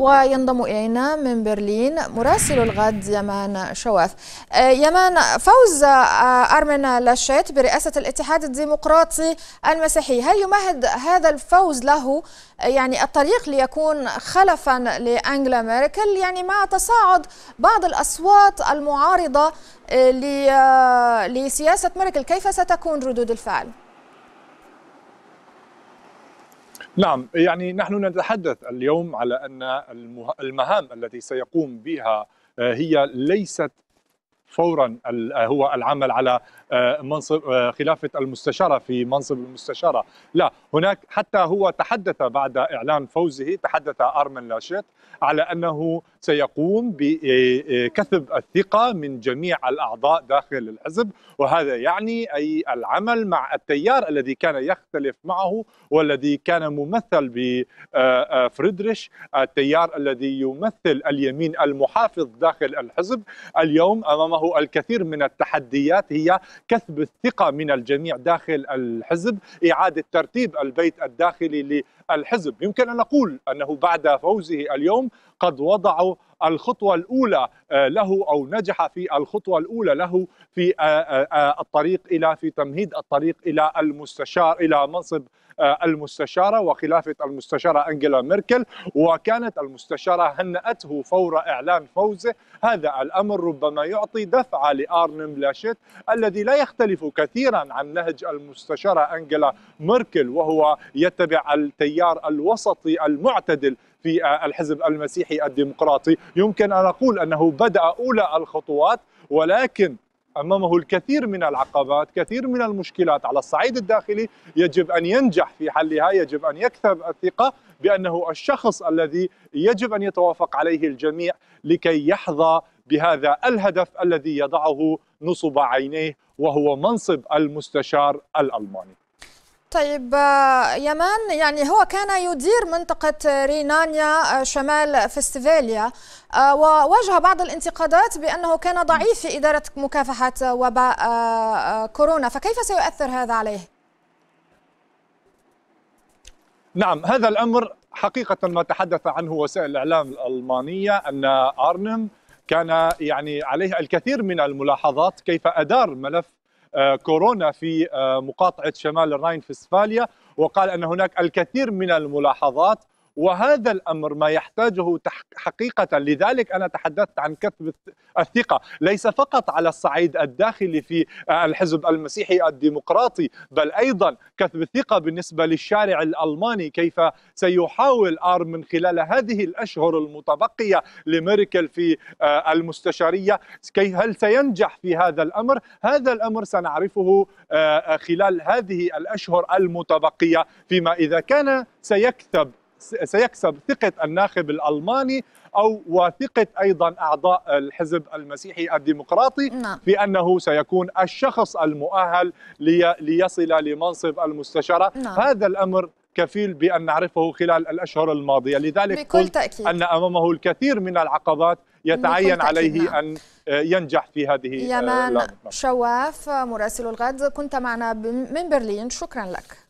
وينضم إلينا من برلين مراسل الغد يمان شواف آه، يمان فوز آه، أرمن لاشيت برئاسة الاتحاد الديمقراطي المسيحي هل يمهد هذا الفوز له آه، يعني الطريق ليكون خلفا لأنجلا ميركل يعني مع تصاعد بعض الأصوات المعارضة لسياسة ميركل كيف ستكون ردود الفعل؟ نعم يعني نحن نتحدث اليوم على ان المهام التي سيقوم بها آه، هي ليست فورا آه، هو العمل على آه، منصب خلافه المستشاره في منصب المستشاره، لا هناك حتى هو تحدث بعد اعلان فوزه تحدث ارمن لاشيت على انه سيقوم بكسب إيه، إيه، الثقة من جميع الأعضاء داخل الحزب وهذا يعني أي العمل مع التيار الذي كان يختلف معه والذي كان ممثل بفريدريش آه، آه، التيار الذي يمثل اليمين المحافظ داخل الحزب اليوم أمامه الكثير من التحديات هي كسب الثقة من الجميع داخل الحزب إعادة ترتيب البيت الداخلي للحزب يمكن أن نقول أنه بعد فوزه اليوم قد وضعوا الخطوه الاولى آه، له او نجح في الخطوه الاولى له في آه، آه، الطريق الى في تمهيد الطريق الى المستشار الى منصب المستشارة وخلافة المستشارة أنجيلا ميركل وكانت المستشارة هنأته فور إعلان فوزه هذا الأمر ربما يعطي دفعة لآرنم لاشيت الذي لا يختلف كثيرا عن نهج المستشارة أنجيلا ميركل وهو يتبع التيار الوسطي المعتدل في آه، الحزب المسيحي الديمقراطي يمكن أن أقول أنه بدأ أولى الخطوات ولكن امامه الكثير من العقبات، كثير من المشكلات على الصعيد الداخلي، يجب ان ينجح في حلها، يجب ان يكسب الثقه بانه الشخص الذي يجب ان يتوافق عليه الجميع لكي يحظى بهذا الهدف الذي يضعه نصب عينيه وهو منصب المستشار الالماني. طيب آه، يمان يعني هو كان يدير منطقة رينانيا آه، شمال فستفاليا آه، وواجه بعض الانتقادات بأنه كان ضعيف في إدارة مكافحة وباء كورونا فكيف سيؤثر هذا عليه؟ نعم هذا الأمر حقيقة ما تحدث عنه وسائل الإعلام الألمانية أن أرنم كان يعني عليه الكثير من الملاحظات كيف أدار ملف آه، كورونا في آه، مقاطعه شمال الراين في وقال ان هناك الكثير من الملاحظات وهذا الامر ما يحتاجه حقيقه لذلك انا تحدثت عن كتب الثقه ليس فقط على الصعيد الداخلي في آه، الحزب المسيحي الديمقراطي بل ايضا كتب الثقه بالنسبه للشارع الالماني كيف سيحاول ار من خلال هذه الاشهر المتبقيه لميركل في آه، المستشاريه هل سينجح في هذا الامر هذا الامر سنعرفه آه، خلال هذه الاشهر المتبقيه فيما اذا كان سيكتب سيكسب ثقة الناخب الألماني أو وثقة أيضا أعضاء الحزب المسيحي الديمقراطي نعم. في أنه سيكون الشخص المؤهل لي ليصل لمنصب المستشارة نعم. هذا الأمر كفيل بأن نعرفه خلال الأشهر الماضية لذلك قلت تأكيد. أن أمامه الكثير من العقبات يتعين عليه نعم. أن آه، ينجح في هذه آه، يمان شواف مراسل الغد كنت معنا من برلين شكرا لك